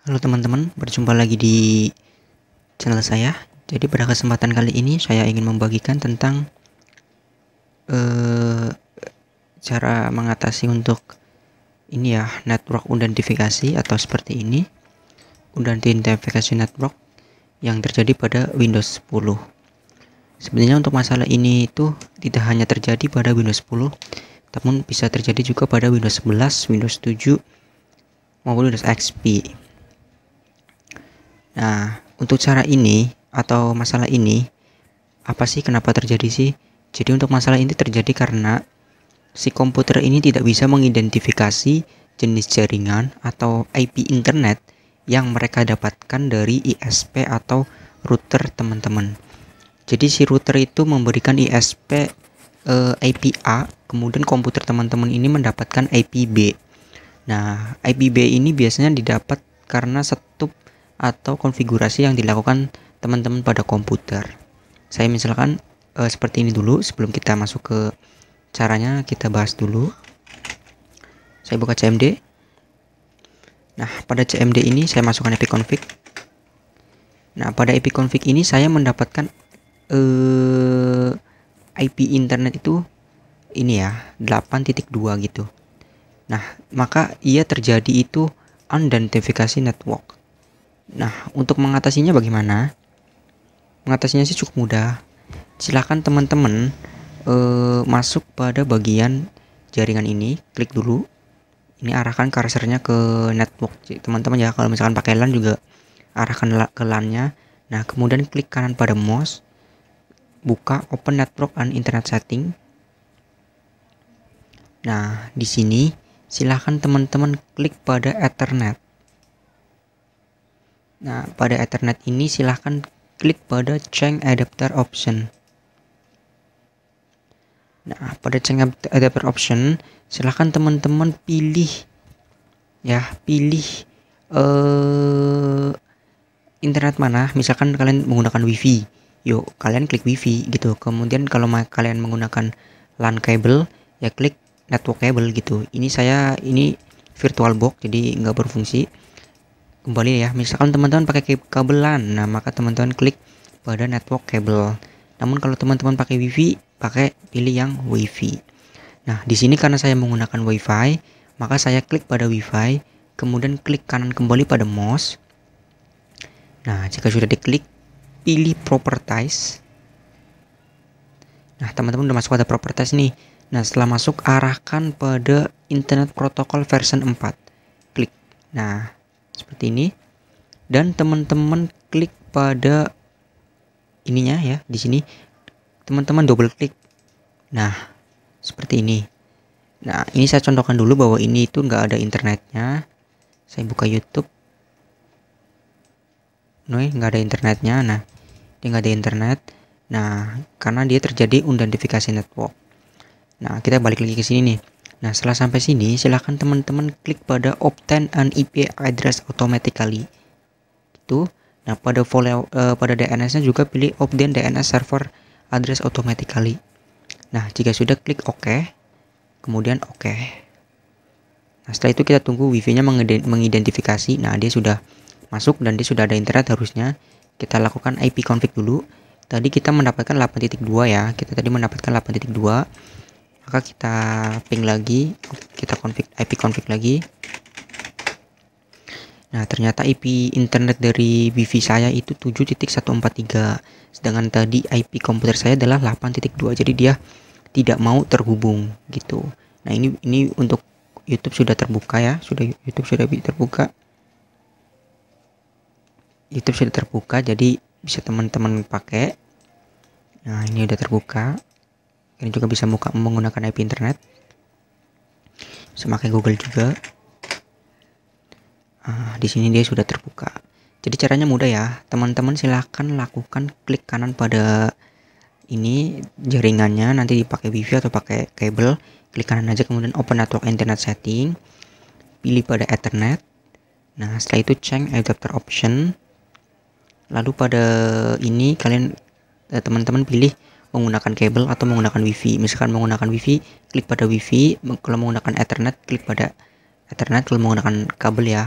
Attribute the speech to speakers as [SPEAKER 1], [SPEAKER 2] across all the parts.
[SPEAKER 1] Halo teman-teman, berjumpa lagi di channel saya. Jadi pada kesempatan kali ini saya ingin membagikan tentang uh, cara mengatasi untuk ini ya network identifikasi atau seperti ini identifikasi network yang terjadi pada Windows 10. Sebenarnya untuk masalah ini itu tidak hanya terjadi pada Windows 10, namun bisa terjadi juga pada Windows 11, Windows 7 maupun Windows XP Nah, untuk cara ini atau masalah ini, apa sih kenapa terjadi sih? Jadi untuk masalah ini terjadi karena si komputer ini tidak bisa mengidentifikasi jenis jaringan atau IP internet yang mereka dapatkan dari ISP atau router teman-teman. Jadi si router itu memberikan ISP eh, IP A, kemudian komputer teman-teman ini mendapatkan IP B. Nah, IP B ini biasanya didapat karena setup atau konfigurasi yang dilakukan teman-teman pada komputer. Saya misalkan e, seperti ini dulu sebelum kita masuk ke caranya kita bahas dulu. Saya buka CMD. Nah, pada CMD ini saya masukkan epic config. Nah, pada epic config ini saya mendapatkan eh IP internet itu ini ya 8.2 gitu. Nah, maka ia terjadi itu unidentifikasi network. Nah, untuk mengatasinya bagaimana? Mengatasinya sih cukup mudah. Silahkan teman-teman uh, masuk pada bagian jaringan ini, klik dulu. Ini arahkan cursornya ke network. Teman-teman ya kalau misalkan pakai LAN juga arahkan ke LAN-nya. Nah, kemudian klik kanan pada mouse, buka Open Network and Internet Setting. Nah, di sini silahkan teman-teman klik pada Ethernet. Nah, pada Ethernet ini silahkan klik pada change adapter option. Nah, pada change adapter option, silahkan teman-teman pilih ya, pilih uh, internet mana. Misalkan kalian menggunakan WiFi, yuk kalian klik WiFi gitu. Kemudian kalau kalian menggunakan LAN cable, ya klik network cable gitu. Ini saya ini virtual box jadi nggak berfungsi kembali ya misalkan teman-teman pakai kabelan nah maka teman-teman klik pada network cable. namun kalau teman-teman pakai wifi pakai pilih yang wifi nah di sini karena saya menggunakan wifi maka saya klik pada wifi kemudian klik kanan kembali pada mouse nah jika sudah diklik pilih properties nah teman-teman udah masuk pada properties nih nah setelah masuk arahkan pada internet protocol version 4 klik nah seperti ini dan teman-teman klik pada ininya ya di sini teman-teman double klik nah seperti ini nah ini saya contohkan dulu bahwa ini itu nggak ada internetnya saya buka YouTube Noi nggak ada internetnya nah dia nggak ada internet nah karena dia terjadi unidentifikasi network nah kita balik lagi ke sini nih Nah, setelah sampai sini, silahkan teman-teman klik pada obtain an IP address automatically. Itu. Nah, pada folder uh, pada DNS-nya juga pilih obtain DNS server address automatically. Nah, jika sudah klik OK, kemudian OK. Nah, setelah itu kita tunggu WiFi-nya mengidentifikasi. Nah, dia sudah masuk dan dia sudah ada internet harusnya. Kita lakukan IP config dulu. Tadi kita mendapatkan 8.2 ya. Kita tadi mendapatkan 8.2 maka kita ping lagi kita config IP config lagi nah ternyata IP internet dari wifi saya itu 7.143 sedangkan tadi IP komputer saya adalah 8.2 jadi dia tidak mau terhubung gitu nah ini ini untuk YouTube sudah terbuka ya sudah YouTube sudah terbuka YouTube sudah terbuka jadi bisa teman-teman pakai nah ini udah terbuka ini juga bisa muka menggunakan IP internet semakin Google juga uh, di sini dia sudah terbuka jadi caranya mudah ya teman-teman silahkan lakukan klik kanan pada ini jaringannya nanti dipakai wifi atau pakai kabel klik kanan aja kemudian open network internet setting pilih pada ethernet nah setelah itu cek adapter option lalu pada ini kalian eh, teman-teman pilih menggunakan kabel atau menggunakan wifi misalkan menggunakan wifi klik pada wifi kalau menggunakan ethernet klik pada ethernet kalau menggunakan kabel ya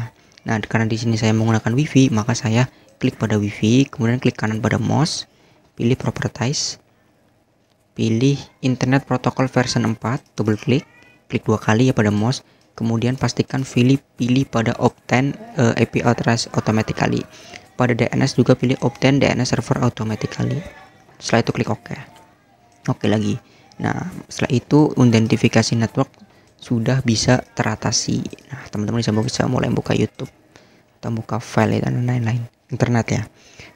[SPEAKER 1] nah karena di sini saya menggunakan wifi maka saya klik pada wifi kemudian klik kanan pada mouse pilih properties pilih internet protocol version 4 double klik klik dua kali ya pada mouse kemudian pastikan pilih pilih pada obtain uh, eh, IP address automatically pada DNS juga pilih obtain DNS server automatically setelah itu klik OK oke lagi nah setelah itu identifikasi network sudah bisa teratasi nah teman-teman bisa bisa mulai buka YouTube atau buka file dan lain-lain internet ya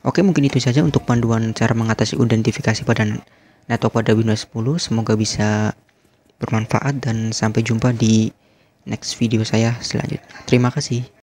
[SPEAKER 1] oke mungkin itu saja untuk panduan cara mengatasi identifikasi pada network pada Windows 10 semoga bisa bermanfaat dan sampai jumpa di next video saya selanjutnya terima kasih